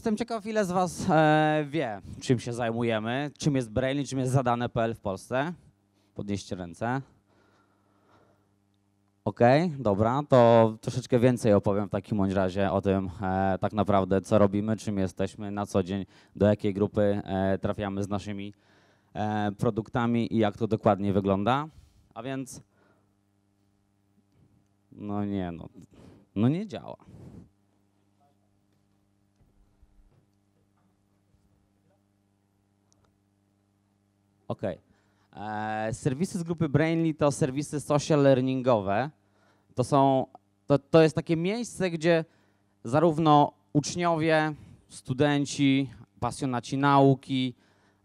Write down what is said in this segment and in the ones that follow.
Jestem ciekaw, ile z Was e, wie, czym się zajmujemy, czym jest Braille, czym jest zadane.pl w Polsce. Podnieście ręce. OK, dobra, to troszeczkę więcej opowiem w takim bądź razie o tym e, tak naprawdę, co robimy, czym jesteśmy na co dzień, do jakiej grupy e, trafiamy z naszymi e, produktami i jak to dokładnie wygląda. A więc, no nie, no, no nie działa. OK. E, serwisy z grupy Brainly to serwisy social learningowe. To, są, to, to jest takie miejsce, gdzie zarówno uczniowie, studenci, pasjonaci nauki,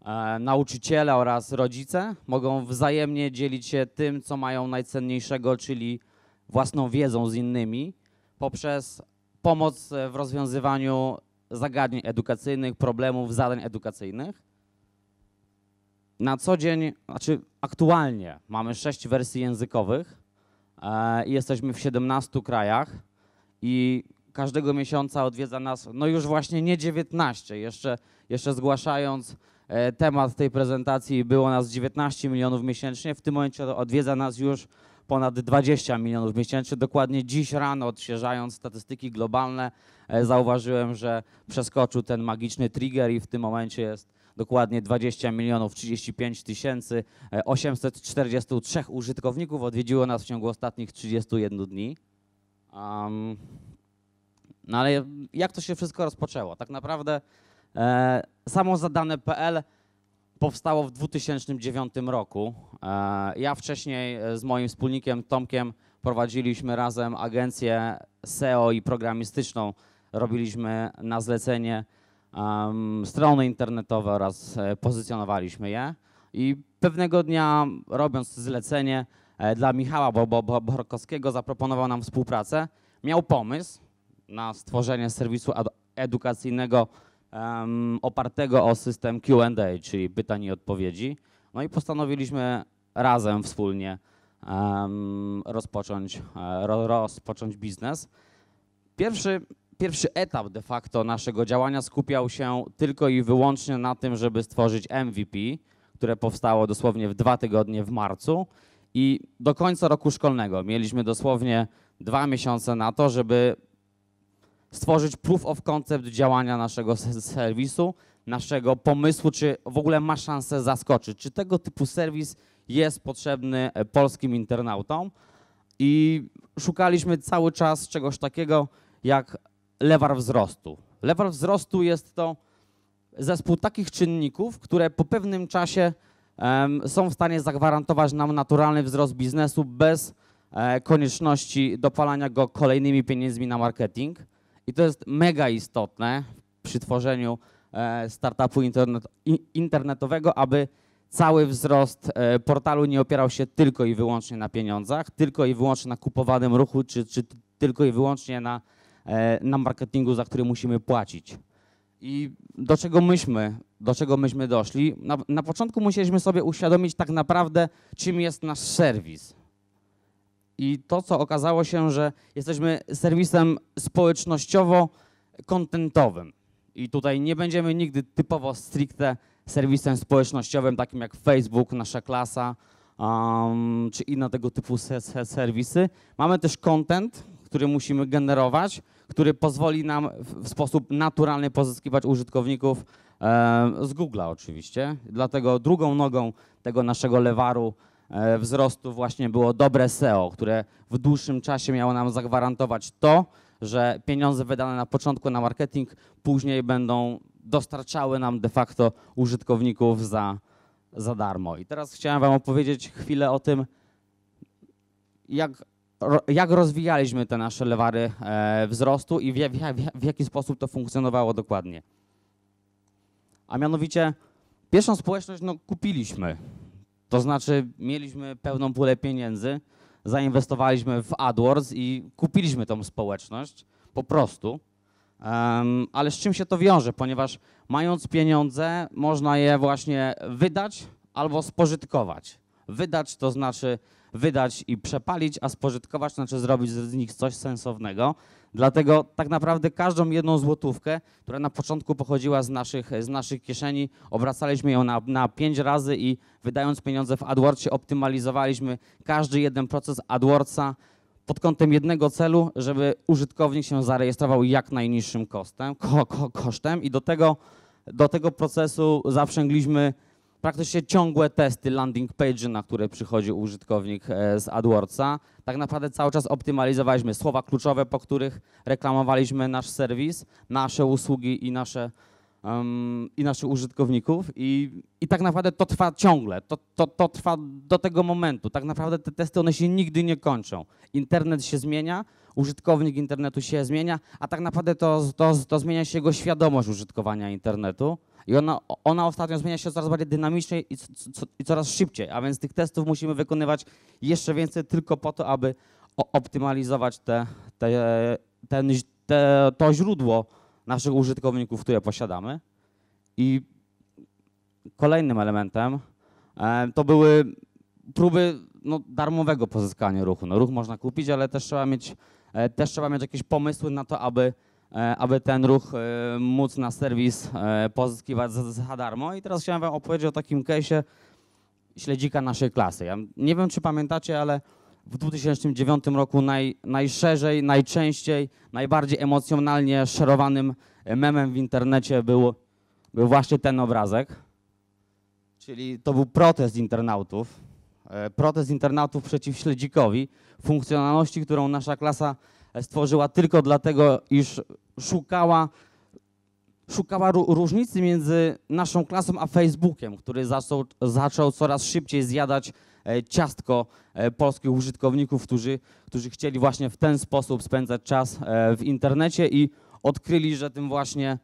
e, nauczyciele oraz rodzice mogą wzajemnie dzielić się tym, co mają najcenniejszego, czyli własną wiedzą z innymi, poprzez pomoc w rozwiązywaniu zagadnień edukacyjnych, problemów, zadań edukacyjnych na co dzień, znaczy aktualnie mamy sześć wersji językowych e, i jesteśmy w 17 krajach i każdego miesiąca odwiedza nas, no już właśnie nie 19, jeszcze, jeszcze zgłaszając e, temat tej prezentacji było nas 19 milionów miesięcznie, w tym momencie odwiedza nas już ponad 20 milionów miesięcznie. Dokładnie dziś rano, odświeżając statystyki globalne, e, zauważyłem, że przeskoczył ten magiczny trigger i w tym momencie jest dokładnie 20 milionów 35 tysięcy 843 e, użytkowników odwiedziło nas w ciągu ostatnich 31 dni. Um, no ale jak to się wszystko rozpoczęło? Tak naprawdę e, samo powstało w 2009 roku. E, ja wcześniej e, z moim wspólnikiem Tomkiem prowadziliśmy razem agencję SEO i programistyczną. Robiliśmy na zlecenie um, strony internetowe oraz e, pozycjonowaliśmy je. I pewnego dnia, robiąc zlecenie e, dla Michała Borkowskiego, zaproponował nam współpracę. Miał pomysł na stworzenie serwisu edukacyjnego um, opartego o system QA, czyli pytań i odpowiedzi. No i postanowiliśmy razem, wspólnie um, rozpocząć, e, ro, rozpocząć biznes. Pierwszy pierwszy etap de facto naszego działania skupiał się tylko i wyłącznie na tym, żeby stworzyć MVP, które powstało dosłownie w dwa tygodnie w marcu i do końca roku szkolnego mieliśmy dosłownie dwa miesiące na to, żeby stworzyć proof of concept działania naszego serwisu, naszego pomysłu, czy w ogóle ma szansę zaskoczyć, czy tego typu serwis jest potrzebny e, polskim internautom. I szukaliśmy cały czas czegoś takiego, jak lewar wzrostu. Lewar wzrostu jest to zespół takich czynników, które po pewnym czasie są w stanie zagwarantować nam naturalny wzrost biznesu bez e, konieczności dopalania go kolejnymi pieniędzmi na marketing. I to jest mega istotne przy tworzeniu e, startupu internetowego, aby cały wzrost e, portalu nie opierał się tylko i wyłącznie na pieniądzach, tylko i wyłącznie na kupowanym ruchu, czy, czy tylko i wyłącznie na E, na marketingu, za który musimy płacić. I do czego myśmy, do czego myśmy doszli? Na, na początku musieliśmy sobie uświadomić tak naprawdę, czym jest nasz serwis. I to, co okazało się, że jesteśmy serwisem społecznościowo-kontentowym. I tutaj nie będziemy nigdy typowo stricte serwisem społecznościowym, takim jak Facebook, nasza klasa, um, czy inne tego typu serwisy. Mamy też content, który musimy generować, który pozwoli nam w sposób naturalny pozyskiwać użytkowników e, z Google'a oczywiście. Dlatego drugą nogą tego naszego lewaru e, wzrostu właśnie było dobre SEO, które w dłuższym czasie miało nam zagwarantować to, że pieniądze wydane na początku na marketing później będą dostarczały nam de facto użytkowników za, za darmo. I teraz chciałem Wam opowiedzieć chwilę o tym, jak jak rozwijaliśmy te nasze lewary e, wzrostu i w, w, w, jaki sposób to funkcjonowało dokładnie. A mianowicie pierwszą społeczność no, kupiliśmy. To znaczy mieliśmy pełną pulę pieniędzy, zainwestowaliśmy w AdWords i kupiliśmy tą społeczność po prostu. Um, ale z czym się to wiąże? Ponieważ mając pieniądze, można je właśnie wydać albo spożytkować. Wydać to znaczy wydać i przepalić, a spożytkować, znaczy zrobić z nich coś sensownego. Dlatego tak naprawdę każdą jedną złotówkę, która na początku pochodziła z naszych, z naszych kieszeni, obracaliśmy ją na, na razy i wydając pieniądze w AdWordsie optymalizowaliśmy każdy jeden proces AdWordsa pod kątem jednego celu, żeby użytkownik się zarejestrował jak najniższym kosztem, ko, ko, kosztem i do tego, do tego procesu zawsze praktycznie ciągłe testy landing page, na które przychodzi użytkownik e, z AdWordsa. Tak naprawdę cały czas optymalizowaliśmy słowa kluczowe, po których reklamowaliśmy nasz serwis, nasze usługi i nasze um, i naszych użytkowników i, i tak naprawdę to trwa ciągle, to, to, to trwa do tego momentu. Tak naprawdę te testy, one się nigdy nie kończą. Internet się zmienia, użytkownik internetu się zmienia, a tak naprawdę to, to, to zmienia się jego świadomość użytkowania internetu. I ona, ona ostatnio zmienia się coraz bardziej dynamicznie i, co, co, i coraz szybciej, a więc tych testów musimy wykonywać jeszcze więcej tylko po to, aby optymalizować te, te, ten, te, to źródło naszych użytkowników, które posiadamy. I kolejnym elementem e, to były próby no, darmowego pozyskania ruchu. No, ruch można kupić, ale też trzeba mieć, e, też trzeba mieć jakieś pomysły na to, aby E, aby ten ruch e, móc na serwis e, pozyskiwać za darmo. I teraz chciałem wam opowiedzieć o takim case'ie śledzika naszej klasy. Ja nie wiem, czy pamiętacie, ale w 2009 roku naj, najszerzej, najczęściej, najbardziej emocjonalnie szerowanym memem w internecie był, był właśnie ten obrazek. Czyli to był protest internautów. Protest internautów przeciw śledzikowi, funkcjonalności, którą nasza klasa stworzyła tylko dlatego, iż szukała, szukała różnicy między naszą klasą a Facebookiem, który zaczął, zaczął coraz szybciej zjadać e, ciastko e, polskich użytkowników, którzy, którzy chcieli właśnie w ten sposób spędzać czas e, w internecie i odkryli, że tym właśnie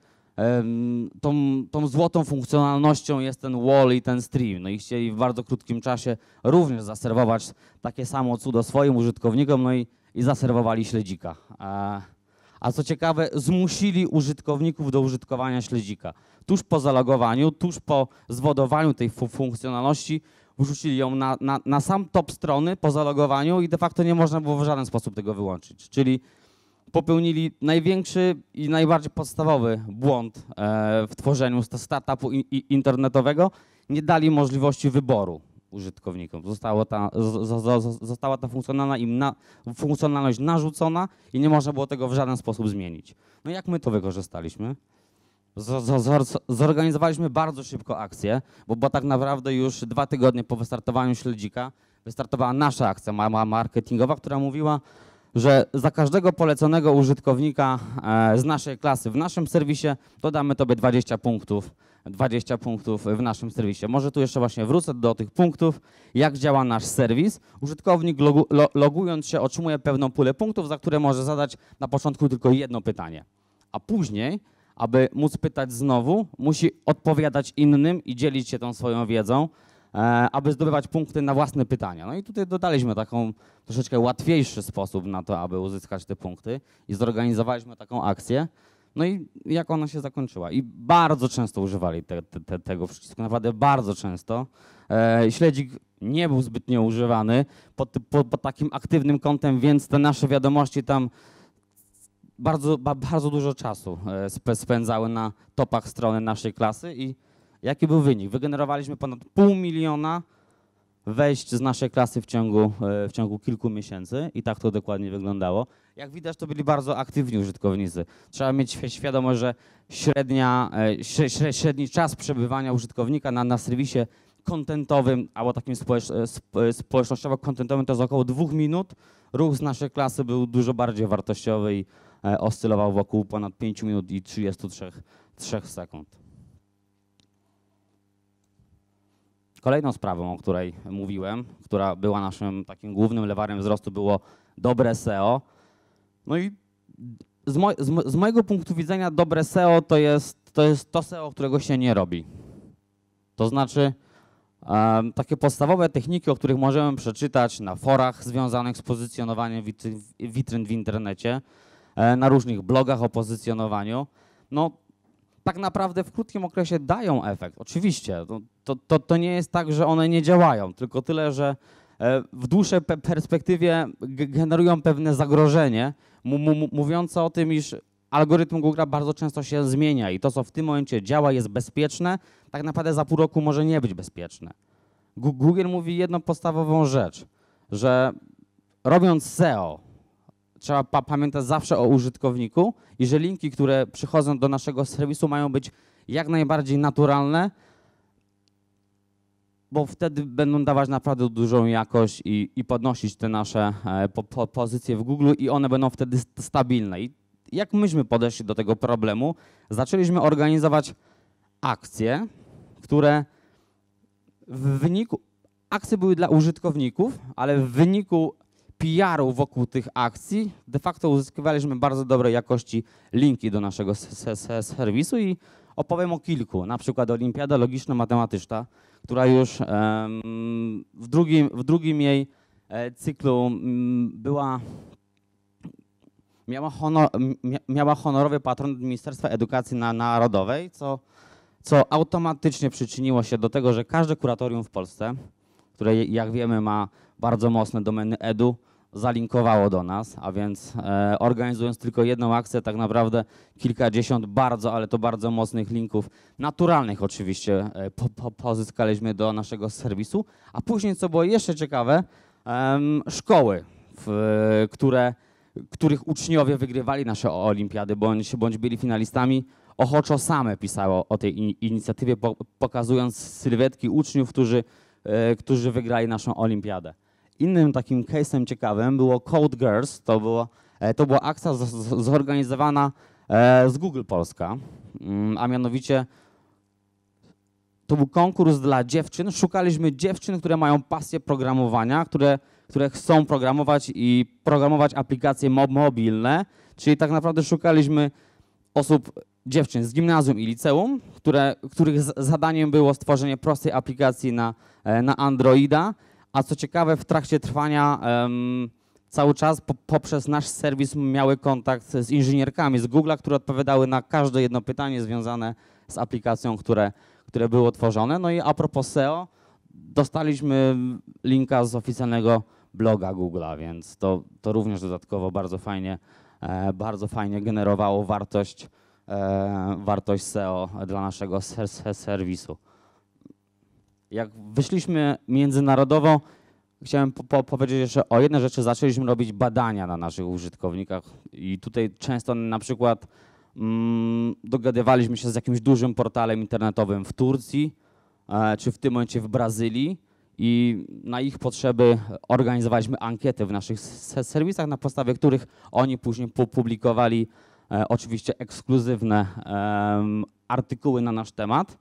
tą, tą złotą funkcjonalnością jest ten wall i ten stream. No i chcieli w bardzo krótkim czasie również zaserwować takie samo cudo swoim użytkownikom, no i, i zaserwowali śledzika a co ciekawe, zmusili użytkowników do użytkowania śledzika. Tuż po zalogowaniu, tuż po zwodowaniu tej fu funkcjonalności, wrzucili ją na, na, na, sam top strony po zalogowaniu i de facto nie można było w żaden sposób tego wyłączyć. Czyli popełnili największy i najbardziej podstawowy błąd e, w tworzeniu startupu i, internetowego. Nie dali możliwości wyboru użytkownikom. Została ta, została ta funkcjonalna na, funkcjonalność narzucona i nie można było tego w żaden sposób zmienić. No jak my to wykorzystaliśmy? zorganizowaliśmy bardzo szybko akcję, bo, bo tak naprawdę już dwa tygodnie po wystartowaniu śledzika wystartowała nasza akcja marketingowa, która mówiła, że za każdego poleconego użytkownika e, z naszej klasy w naszym serwisie dodamy tobie 20 punktów, 20 punktów w naszym serwisie. Może tu jeszcze właśnie wrócę do tych punktów, jak działa nasz serwis. Użytkownik logu, lo, logując się otrzymuje pewną pulę punktów, za które może zadać na początku tylko jedno pytanie, a później aby móc pytać znowu, musi odpowiadać innym i dzielić się tą swoją wiedzą, E, aby zdobywać punkty na własne pytania. No i tutaj dodaliśmy taką troszeczkę łatwiejszy sposób na to, aby uzyskać te punkty i zorganizowaliśmy taką akcję. No i jak ona się zakończyła? I bardzo często używali te, te, te, tego przycisku, naprawdę bardzo często. E, śledzik nie był zbytnio używany pod, pod, pod takim aktywnym kątem, więc te nasze wiadomości tam bardzo, ba, bardzo dużo czasu e, spędzały na topach strony naszej klasy i Jaki był wynik? Wygenerowaliśmy ponad pół miliona wejść z naszej klasy w ciągu, e, w ciągu kilku miesięcy i tak to dokładnie wyglądało. Jak widać, to byli bardzo aktywni użytkownicy. Trzeba mieć świadomość, że średnia, e, średni czas przebywania użytkownika na, na serwisie kontentowym albo takim e, społecznościowo-kontentowym to jest około dwóch minut. Ruch z naszej klasy był dużo bardziej wartościowy i oscylował wokół ponad 5 minut i 33 3 sekund. Kolejną sprawą, o której mówiłem, która była naszym takim głównym lewarem wzrostu, było dobre SEO. No i z, z, z mojego punktu widzenia dobre SEO to jest, to jest to SEO, którego się nie robi. To znaczy takie podstawowe techniki, o których możemy przeczytać na forach związanych z pozycjonowaniem witryn w internecie, e, na różnych blogach o pozycjonowaniu. No, tak naprawdę w krótkim okresie dają efekt. Oczywiście, to, to, to nie jest tak, że one nie działają, tylko tyle, że e, w dłuższej perspektywie generują pewne zagrożenie, mówiące o tym, iż algorytm Google bardzo często się zmienia i to, co w tym momencie działa, jest bezpieczne, tak naprawdę za pół roku może nie być bezpieczne. Google mówi jedną podstawową rzecz, że robiąc SEO, trzeba pa pamiętać zawsze o użytkowniku i że linki, które przychodzą do naszego serwisu mają być jak najbardziej naturalne, bo wtedy będą dawać naprawdę dużą jakość i, i podnosić te nasze e, po, po pozycje w Google i one będą wtedy stabilne. I jak myśmy podeszli do tego problemu? Zaczęliśmy organizować akcje, które w wyniku, akcje były dla użytkowników, ale w wyniku PR-u wokół tych akcji, de facto uzyskiwaliśmy bardzo dobrej jakości linki do naszego serwisu i opowiem o kilku, na przykład Olimpiada Logiczno-Matematyczna, która już w, drugim, w drugim jej e, cyklu była, miała, honor, miała honorowy patron Ministerstwa Edukacji Narodowej, co, co automatycznie przyczyniło się do tego, że każde kuratorium w Polsce, które jak wiemy ma bardzo mocne domeny edu, zalinkowało do nas, a więc e, organizując tylko jedną akcję, tak naprawdę kilkadziesiąt bardzo, ale to bardzo mocnych linków, naturalnych oczywiście, e, po, po, pozyskaliśmy do naszego serwisu, a później, co było jeszcze ciekawe, e, szkoły, w, które, których uczniowie wygrywali nasze olimpiady bądź, bądź byli finalistami, ochoczo same pisało o tej in, inicjatywie, po, pokazując sylwetki uczniów, którzy, e, którzy wygrali naszą olimpiadę. Innym takim case'em ciekawym było Code Girls, to, było, e, to była akcja zorganizowana e, z Google Polska, mm, a mianowicie to był konkurs dla dziewczyn. Szukaliśmy dziewczyn, które mają pasję programowania, które, które chcą programować i programować aplikacje mobilne, czyli tak naprawdę szukaliśmy osób, dziewczyn z gimnazjum i liceum, które, których zadaniem było stworzenie prostej aplikacji na, e, na Androida a co ciekawe, w trakcie trwania um, cały czas po, poprzez nasz serwis miały kontakt z inżynierkami z Google'a, które odpowiadały na każde jedno pytanie związane z aplikacją, które, które było tworzone. No i a propos SEO, dostaliśmy linka z oficjalnego bloga Google'a, więc to, to również dodatkowo bardzo fajnie, e, bardzo fajnie generowało wartość, e, wartość SEO dla naszego ser ser serwisu. Jak wyszliśmy międzynarodowo, chciałem po, po powiedzieć jeszcze o jednej rzeczy. Zaczęliśmy robić badania na naszych użytkownikach i tutaj często na przykład mm, dogadywaliśmy się z jakimś dużym portalem internetowym w Turcji, e, czy w tym momencie w Brazylii i na ich potrzeby organizowaliśmy ankiety w naszych serwisach, na podstawie których oni później publikowali e, oczywiście ekskluzywne e, artykuły na nasz temat.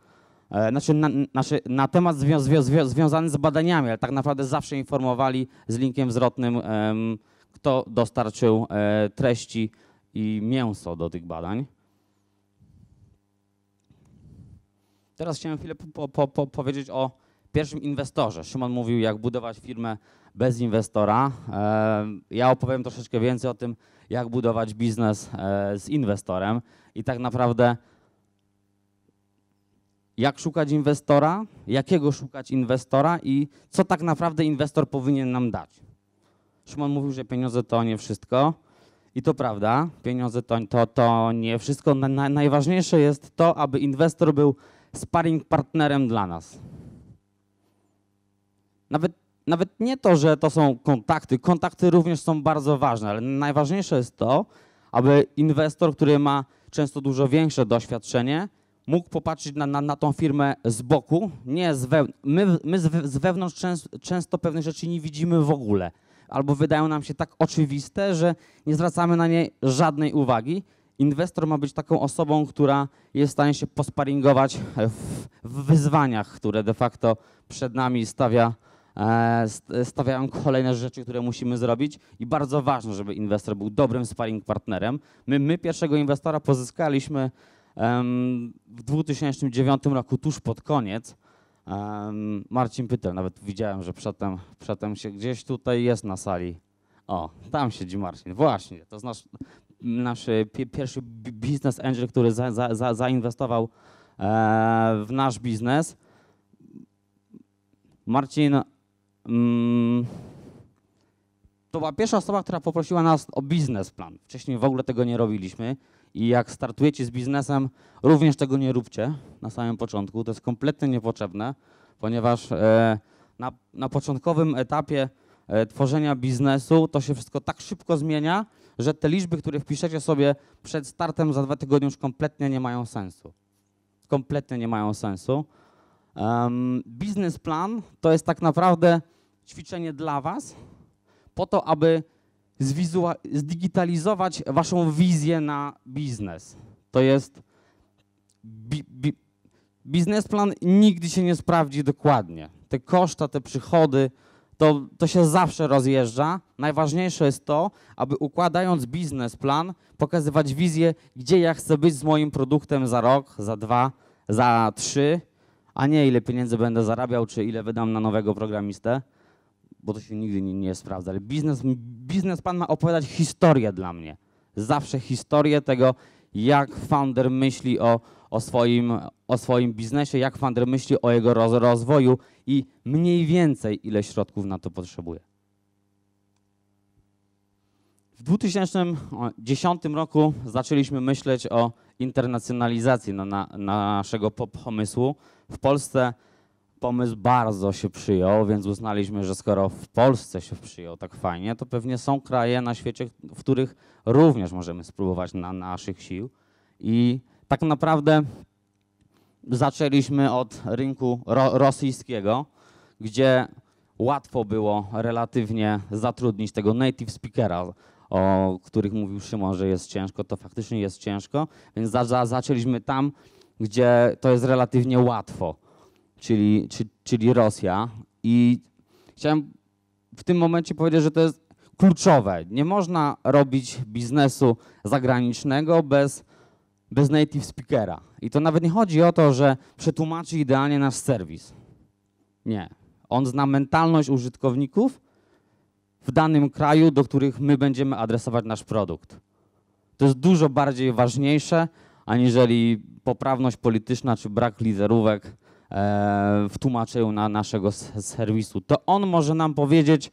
E, znaczy na, znaczy na temat zwią, zwią, zwią, związany z badaniami, ale tak naprawdę zawsze informowali z linkiem wzrotnym, kto dostarczył e, treści i mięso do tych badań. Teraz chciałem chwilę po, po, po powiedzieć o pierwszym inwestorze. Szymon mówił, jak budować firmę bez inwestora. Ja opowiem troszeczkę więcej o tym, jak budować biznes e, z inwestorem i tak naprawdę jak szukać inwestora, jakiego szukać inwestora i co tak naprawdę inwestor powinien nam dać. Szymon mówił, że pieniądze to nie wszystko i to prawda, pieniądze to, to, to nie wszystko. Na, najważniejsze jest to, aby inwestor był sparring partnerem dla nas. Nawet, nawet nie to, że to są kontakty, kontakty również są bardzo ważne, ale najważniejsze jest to, aby inwestor, który ma często dużo większe doświadczenie, mógł popatrzeć na, na, na tą firmę z boku, nie z wewnątrz. My, my z, z wewnątrz częst, często pewnych rzeczy nie widzimy w ogóle, albo wydają nam się tak oczywiste, że nie zwracamy na nie żadnej uwagi. Inwestor ma być taką osobą, która jest w stanie się posparingować w, w wyzwaniach, które de facto przed nami stawia, e, stawiają kolejne rzeczy, które musimy zrobić i bardzo ważne, żeby inwestor był dobrym sparring partnerem. My, my pierwszego inwestora pozyskaliśmy w 2009 roku, tuż pod koniec, Marcin Pytel, nawet widziałem, że przedtem, przedtem się gdzieś tutaj jest na sali. O, tam siedzi Marcin, właśnie, to jest nasz, nasz e, pierwszy biznes angel, który za, za, za, zainwestował e, w nasz biznes. Marcin, mm, to była pierwsza osoba, która poprosiła nas o biznesplan. Wcześniej w ogóle tego nie robiliśmy. I jak startujecie z biznesem, również tego nie róbcie na samym początku. To jest kompletnie niepotrzebne, ponieważ e, na, na początkowym etapie e, tworzenia biznesu to się wszystko tak szybko zmienia, że te liczby, które wpiszecie sobie przed startem za dwa tygodnie już kompletnie nie mają sensu. Kompletnie nie mają sensu. Um, biznesplan to jest tak naprawdę ćwiczenie dla Was, po to, aby zdigitalizować waszą wizję na biznes. To jest bi, bi, biznesplan nigdy się nie sprawdzi dokładnie. Te koszta, te przychody, to, to się zawsze rozjeżdża. Najważniejsze jest to, aby układając biznesplan, pokazywać wizję, gdzie ja chcę być z moim produktem za rok, za dwa, za trzy, a nie ile pieniędzy będę zarabiał, czy ile wydam na nowego programistę bo to się nigdy nie, nie sprawdza, ale biznes, biznespan ma opowiadać historię dla mnie. Zawsze historię tego, jak founder myśli o, o, swoim, o swoim biznesie, jak founder myśli o jego roz, rozwoju i mniej więcej ile środków na to potrzebuje. W 2010 roku zaczęliśmy myśleć o internacjonalizacji na, na, naszego pomysłu. W Polsce pomysł bardzo się przyjął, więc uznaliśmy, że skoro w Polsce się przyjął tak fajnie, to pewnie są kraje na świecie, w których również możemy spróbować na naszych sił. I tak naprawdę zaczęliśmy od rynku ro rosyjskiego, gdzie łatwo było relatywnie zatrudnić tego native speakera, o których mówił Szymon, że jest ciężko, to faktycznie jest ciężko, więc za za zaczęliśmy tam, gdzie to jest relatywnie łatwo czyli, czy, czyli Rosja. I chciałem w tym momencie powiedzieć, że to jest kluczowe. Nie można robić biznesu zagranicznego bez, bez native speakera. I to nawet nie chodzi o to, że przetłumaczy idealnie nasz serwis. Nie. On zna mentalność użytkowników w danym kraju, do których my będziemy adresować nasz produkt. To jest dużo bardziej ważniejsze, aniżeli poprawność polityczna czy brak liderówek E, w tłumaczeniu na naszego serwisu, to on może nam powiedzieć,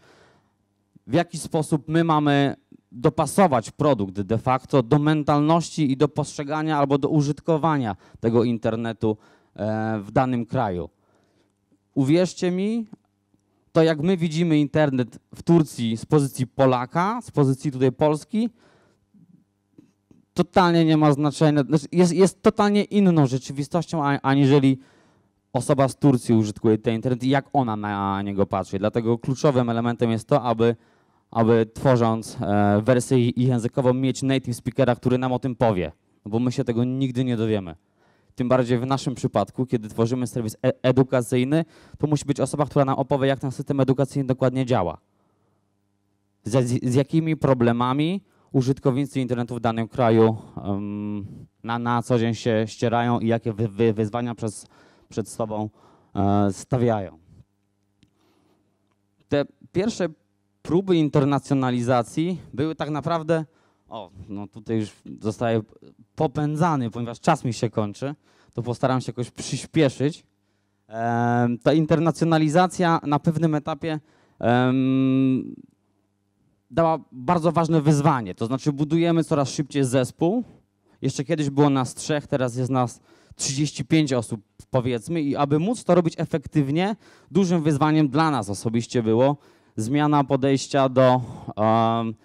w jaki sposób my mamy dopasować produkt de facto do mentalności i do postrzegania albo do użytkowania tego internetu e, w danym kraju. Uwierzcie mi, to jak my widzimy internet w Turcji z pozycji Polaka, z pozycji tutaj Polski, totalnie nie ma znaczenia, znaczy jest, jest totalnie inną rzeczywistością, aniżeli osoba z Turcji użytkuje ten internet i jak ona na niego patrzy. Dlatego kluczowym elementem jest to, aby, aby tworząc e, wersję językową mieć native speakera, który nam o tym powie, bo my się tego nigdy nie dowiemy. Tym bardziej w naszym przypadku, kiedy tworzymy serwis e, edukacyjny, to musi być osoba, która nam opowie, jak ten system edukacyjny dokładnie działa. Z, z jakimi problemami użytkownicy internetu w danym kraju um, na, na co dzień się ścierają i jakie wy, wy, wyzwania przez przed sobą e, stawiają. Te pierwsze próby internacjonalizacji były tak naprawdę, o, no tutaj już zostaję popędzany, ponieważ czas mi się kończy, to postaram się jakoś przyspieszyć. E, ta internacjonalizacja na pewnym etapie dała bardzo ważne wyzwanie, to znaczy budujemy coraz szybciej zespół. Jeszcze kiedyś było nas trzech, teraz jest nas 35 osób powiedzmy, i aby móc to robić efektywnie, dużym wyzwaniem dla nas osobiście było zmiana podejścia do,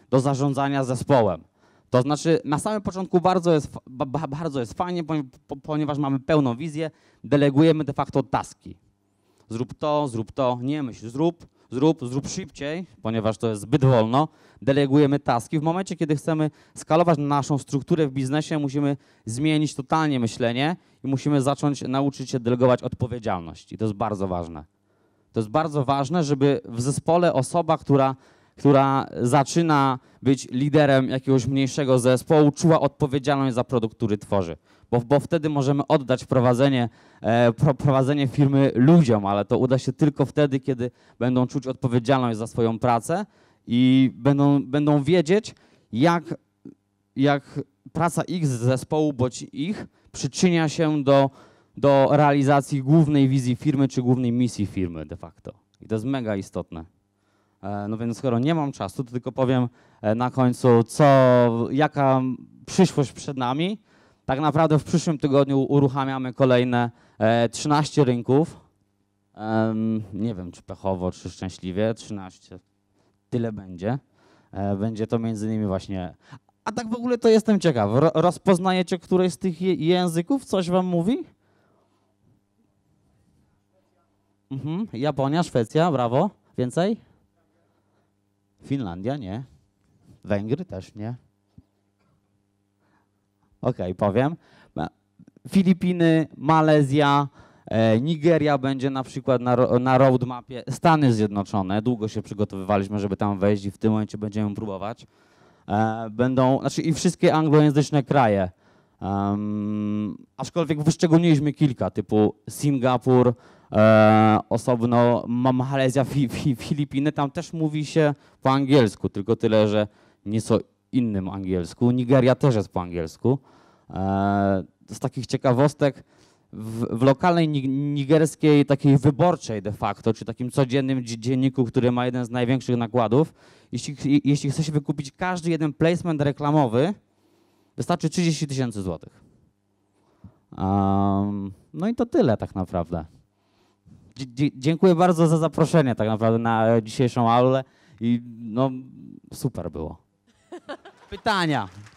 do zarządzania zespołem. To znaczy, na samym początku bardzo jest, bardzo jest fajnie, ponieważ mamy pełną wizję, delegujemy de facto taski. Zrób to, zrób to, nie myśl, zrób, zrób, zrób szybciej, ponieważ to jest zbyt wolno, delegujemy taski. W momencie, kiedy chcemy skalować naszą strukturę w biznesie, musimy zmienić totalnie myślenie i musimy zacząć nauczyć się delegować odpowiedzialność. I to jest bardzo ważne. To jest bardzo ważne, żeby w zespole osoba, która która zaczyna być liderem jakiegoś mniejszego zespołu, czuła odpowiedzialność za produkt, który tworzy. Bo, bo wtedy możemy oddać prowadzenie, e, pro, prowadzenie firmy ludziom, ale to uda się tylko wtedy, kiedy będą czuć odpowiedzialność za swoją pracę i będą, będą wiedzieć, jak, jak praca ich z zespołu bądź ich przyczynia się do, do realizacji głównej wizji firmy czy głównej misji firmy de facto. I to jest mega istotne. E, no więc skoro nie mam czasu, to tylko powiem e, na końcu, co, jaka przyszłość przed nami. Tak naprawdę w przyszłym tygodniu uruchamiamy kolejne 13 e, rynków. Nie wiem, czy pechowo, czy szczęśliwie, 13. Tyle będzie. Będzie to między innymi właśnie... A tak w ogóle to jestem ciekaw. Rozpoznajecie któreś z tych języków? Coś wam mówi? Mhm. Japonia, Szwecja, brawo. Więcej? Finlandia nie. Węgry też nie. Okej, okay, powiem. Filipiny, Malezja, e, Nigeria będzie na przykład na, na roadmapie. Stany Zjednoczone, długo się przygotowywaliśmy, żeby tam wejść i w tym momencie będziemy próbować. E, będą, znaczy i wszystkie anglojęzyczne kraje. Um, aczkolwiek wyszczególniliśmy kilka, typu Singapur, E, osobno Malezja, fi, fi, Filipiny, tam też mówi się po angielsku, tylko tyle, że nieco innym angielsku. Nigeria też jest po angielsku. E, z takich ciekawostek, w, w, lokalnej nigerskiej, takiej wyborczej de facto, czy takim codziennym dzienniku, który ma jeden z największych nakładów, jeśli, jeśli chce się wykupić każdy jeden placement reklamowy, wystarczy 30 tysięcy złotych. Um, no i to tyle tak naprawdę dziękuję bardzo za zaproszenie tak naprawdę na dzisiejszą aulę i no super było. Pytania.